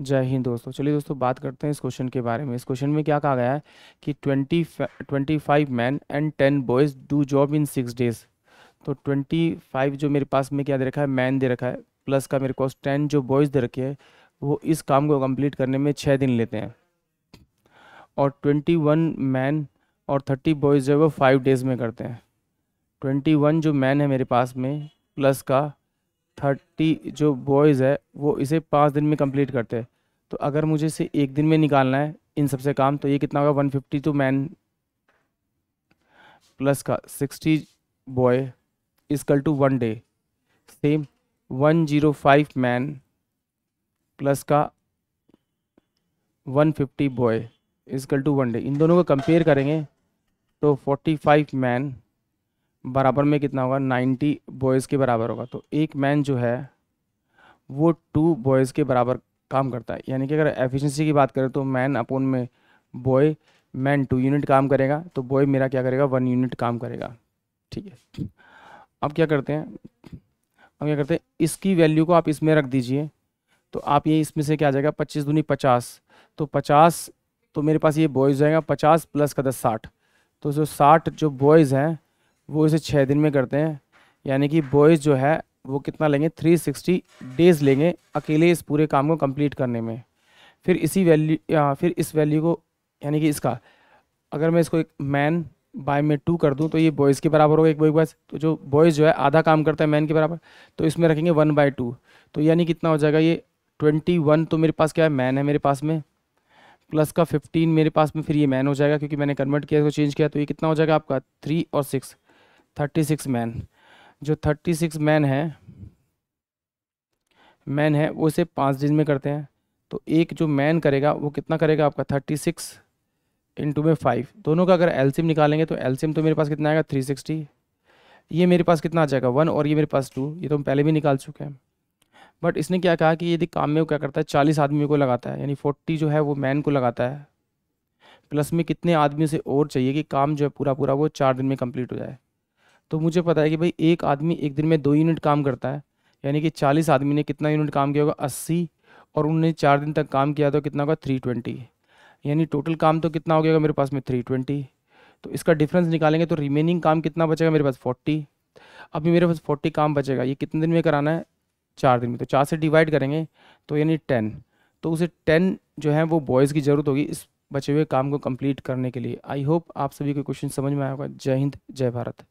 जय हिंद दोस्तों चलिए दोस्तों बात करते हैं इस क्वेश्चन के बारे में इस क्वेश्चन में क्या कहा गया है कि twenty twenty five man and ten boys do job in six days तो ट्वेंटी फाइव जो मेरे पास में क्या दे रखा है मैन दे रखा है प्लस का मेरे पास टेन जो बॉयज़ दे रखे हैं वो इस काम को कंप्लीट करने में छः दिन लेते हैं और ट्वेंटी वन मैन और थर्टी बॉयज़ जो है वो फाइव डेज़ में करते हैं ट्वेंटी वन जो मैन है मेरे पास में प्लस का थर्टी जो बॉयज़ है वो इसे पाँच दिन में कंप्लीट करते हैं तो अगर मुझे इसे एक दिन में निकालना है इन सबसे काम तो ये कितना होगा one fifty two man plus का sixty boy is equal to one day same one zero five man plus का one fifty boy is equal to one day इन दोनों को कंपेयर करेंगे तो फोर्टी फाइव मैन बराबर में कितना होगा नाइन्टी बॉयज़ के बराबर होगा तो एक मैन जो है वो टू बॉयज़ के बराबर काम करता है यानी कि अगर एफिशिएंसी की बात करें तो मैन अपोन में बॉय मैन टू यूनिट काम करेगा तो बॉय मेरा क्या करेगा वन यूनिट काम करेगा ठीक है अब क्या करते हैं अब क्या करते हैं इसकी वैल्यू को आप इसमें रख दीजिए तो आप ये इसमें से क्या आ जाएगा पच्चीस दूनी पचास तो पचास तो मेरे पास ये बॉयज़ जाएगा पचास प्लस का दस साठ तो जो साठ जो बॉयज़ हैं वो इसे छः दिन में करते हैं यानी कि बॉयज़ जो है वो कितना लेंगे 360 डेज़ लेंगे अकेले इस पूरे काम को कंप्लीट करने में फिर इसी वैल्यू फिर इस वैल्यू को यानी कि इसका अगर मैं इसको एक मैन बाय में टू कर दूं तो ये बॉयज़ के बराबर होगा एक बॉय बॉयज़ तो जो बॉयज़ जो है आधा काम करता है मैन के बराबर तो इसमें रखेंगे वन बाय टू तो यानी कितना हो जाएगा ये ट्वेंटी वन तो मेरे पास क्या है मैन है मेरे पास में प्लस का फिफ्टीन मेरे पास में फिर ये मैन हो जाएगा क्योंकि मैंने कन्वर्ट किया इसको चेंज किया तो ये कितना हो जाएगा आपका थ्री और सिक्स थर्टी सिक्स मैन जो थर्टी सिक्स मैन है मैन है वो इसे पाँच दिन में करते हैं तो एक जो मैन करेगा वो कितना करेगा आपका थर्टी सिक्स इंटू में फाइव दोनों का अगर एल्सीम निकालेंगे तो एल्सीम तो मेरे पास कितना आएगा थ्री सिक्सटी ये मेरे पास कितना आ जाएगा वन और ये मेरे पास टू ये तो हम पहले भी निकाल चुके हैं बट इसने क्या कहा कि यदि काम में वो क्या करता है चालीस आदमियों को लगाता है यानी फोर्टी जो है वो मैन को लगाता है प्लस में कितने आदमी से और चाहिए कि काम जो है पूरा पूरा वो चार दिन में कंप्लीट हो जाए तो मुझे पता है कि भाई एक आदमी एक दिन में दो यूनिट काम करता है यानी कि चालीस आदमी ने कितना यूनिट काम किया होगा अस्सी और उन्होंने चार दिन तक काम किया तो कितना होगा थ्री ट्वेंटी यानी टोटल काम तो कितना हो गया मेरे पास में थ्री ट्वेंटी तो इसका डिफरेंस निकालेंगे तो रिमेनिंग काम कितना बचेगा मेरे पास फोर्टी अभी मेरे पास फोर्टी काम बचेगा ये कितने दिन में कराना है चार दिन में तो चार से डिवाइड करेंगे तो यानी टेन तो उसे टेन जो है वो बॉयज़ की ज़रूरत होगी इस बचे हुए काम को कम्प्लीट करने के लिए आई होप आप सभी को क्वेश्चन समझ में आएगा होगा जय हिंद जय भारत